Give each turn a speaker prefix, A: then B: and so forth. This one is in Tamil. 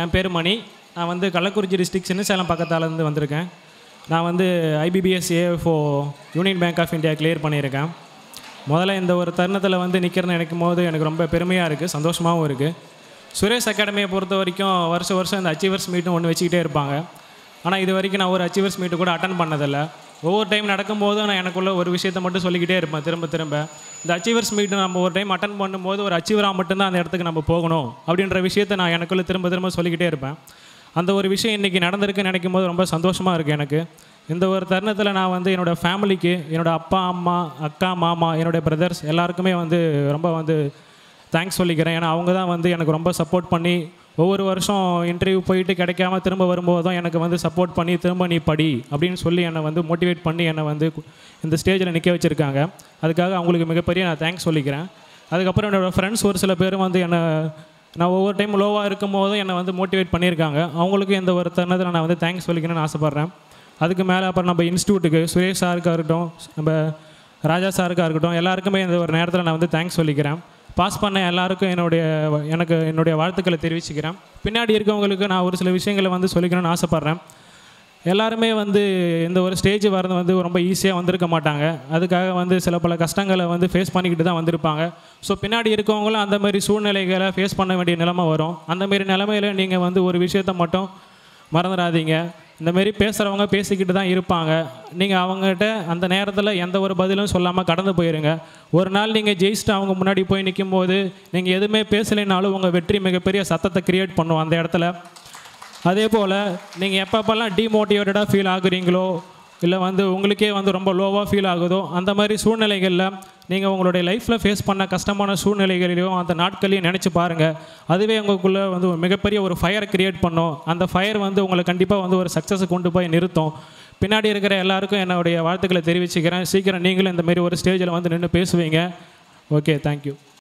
A: என் பேர் மணி நான் வந்து கள்ளக்குறிச்சி டிஸ்ட்ரிக் சின்னசேலம் பக்கத்தாலேருந்து வந்திருக்கேன் நான் வந்து IBPS AFO union bank of India clear பண்ணியிருக்கேன் முதல்ல இந்த ஒரு தருணத்தில் வந்து நிற்கிறேன்னு நினைக்கும் போது எனக்கு ரொம்ப பெருமையாக இருக்குது சந்தோஷமாகவும் இருக்குது சுரேஷ் அகாடமியை பொறுத்த வரைக்கும் வருஷம் வருஷம் இந்த அச்சீவர்ஸ் மீட்டும் ஒன்று வச்சுக்கிட்டே இருப்பாங்க ஆனால் இது வரைக்கும் நான் ஒரு அச்சீவர்ஸ் மீட்டு கூட அட்டன் பண்ணதில்லை ஒவ்வொரு டைம் நடக்கும்போதும் நான் எனக்குள்ள ஒரு விஷயத்தை மட்டும் சொல்லிக்கிட்டே இருப்பேன் திரும்ப திரும்ப இந்த அச்சீவர்ஸ் மீட் நம்ம ஒரு டைம் அட்டன் பண்ணும்போது ஒரு அச்சீவராக மட்டும்தான் அந்த இடத்துக்கு நம்ம போகணும் அப்படின்ற விஷயத்த நான் எனக்குள்ளே திரும்ப திரும்ப சொல்லிக்கிட்டே இருப்பேன் அந்த ஒரு விஷயம் இன்றைக்கி நடந்திருக்கு நினைக்கும் போது ரொம்ப சந்தோஷமாக இருக்குது எனக்கு இந்த ஒரு தருணத்தில் நான் வந்து என்னோடய ஃபேமிலிக்கு என்னோடய அப்பா அம்மா அக்கா மாமா என்னுடைய பிரதர்ஸ் எல்லாருக்குமே வந்து ரொம்ப வந்து தேங்க்ஸ் சொல்லிக்கிறேன் ஏன்னா அவங்க தான் வந்து எனக்கு ரொம்ப சப்போர்ட் பண்ணி ஒவ்வொரு வருஷம் இன்டர்வியூ போயிட்டு கிடைக்காம திரும்ப வரும்போது தான் எனக்கு வந்து சப்போர்ட் பண்ணி திரும்ப நீ படி அப்படின்னு சொல்லி என்னை வந்து மோட்டிவேட் பண்ணி என்னை வந்து இந்த ஸ்டேஜில் நிற்க வச்சுருக்காங்க அதுக்காக அவங்களுக்கு மிகப்பெரிய நான் தேங்க்ஸ் சொல்லிக்கிறேன் அதுக்கப்புறம் என்னோடய ஃப்ரெண்ட்ஸ் ஒரு சில பேரும் வந்து என்னை நான் ஒவ்வொரு டைம் லோவாக இருக்கும்போதும் என்னை வந்து மோட்டிவேட் பண்ணியிருக்காங்க அவங்களுக்கும் எந்த ஒரு தருணத்தில் நான் வந்து தேங்க்ஸ் சொல்லிக்கணும்னு ஆசைப்பட்றேன் அதுக்கு மேலே அப்புறம் நம்ம இன்ஸ்டியூட்டுக்கு சுரேஷ் சாருக்காக இருக்கட்டும் நம்ம ராஜா சாருக்காக இருக்கட்டும் எல்லாருக்குமே இந்த ஒரு நேரத்தில் நான் வந்து தேங்க்ஸ் சொல்லிக்கிறேன் பாஸ் பண்ண எல்லாருக்கும் என்னுடைய எனக்கு என்னுடைய வாழ்த்துக்களை தெரிவிச்சுக்கிறேன் பின்னாடி இருக்கவங்களுக்கு நான் ஒரு சில விஷயங்களை வந்து சொல்லிக்கணும்னு ஆசைப்பட்றேன் எல்லாருமே வந்து இந்த ஒரு ஸ்டேஜ் வரது வந்து ரொம்ப ஈஸியாக வந்திருக்க மாட்டாங்க அதுக்காக வந்து சில பல கஷ்டங்களை வந்து ஃபேஸ் பண்ணிக்கிட்டு தான் வந்திருப்பாங்க ஸோ பின்னாடி இருக்கவங்களும் அந்த மாதிரி சூழ்நிலைகளை ஃபேஸ் பண்ண வேண்டிய நிலைமை வரும் அந்தமாரி நிலமையில நீங்கள் வந்து ஒரு விஷயத்த மட்டும் மறந்துடாதீங்க இந்தமாரி பேசுகிறவங்க பேசிக்கிட்டு தான் இருப்பாங்க நீங்கள் அவங்ககிட்ட அந்த நேரத்தில் எந்த ஒரு பதிலும் சொல்லாமல் கடந்து போயிருங்க ஒரு நாள் நீங்கள் ஜெயிச்சுட்டு அவங்க முன்னாடி போய் நிற்கும் போது நீங்கள் எதுவுமே பேசலைனாலும் உங்கள் வெற்றி மிகப்பெரிய சத்தத்தை க்ரியேட் பண்ணுவோம் அந்த இடத்துல அதே போல் நீங்கள் எப்பப்போல்லாம் டிமோட்டிவேட்டடாக ஃபீல் ஆகுறீங்களோ இல்லை வந்து உங்களுக்கே வந்து ரொம்ப லோவாக ஃபீல் ஆகுதோ அந்த மாதிரி சூழ்நிலைகளில் நீங்கள் உங்களுடைய லைஃப்பில் ஃபேஸ் பண்ண கஷ்டமான சூழ்நிலைகளையும் அந்த நாட்களையும் நினச்சி பாருங்கள் அதுவே உங்களுக்குள்ளே வந்து மிகப்பெரிய ஒரு ஃபயரை க்ரியேட் பண்ணும் அந்த ஃபயர் வந்து உங்களை கண்டிப்பாக வந்து ஒரு சக்ஸஸை கொண்டு போய் நிறுத்தும் பின்னாடி இருக்கிற எல்லாருக்கும் என்னுடைய வாழ்த்துக்களை தெரிவிச்சுக்கிறேன் சீக்கிரம் நீங்களும் இந்த மாதிரி ஒரு ஸ்டேஜில் வந்து நின்று பேசுவீங்க ஓகே தேங்க்யூ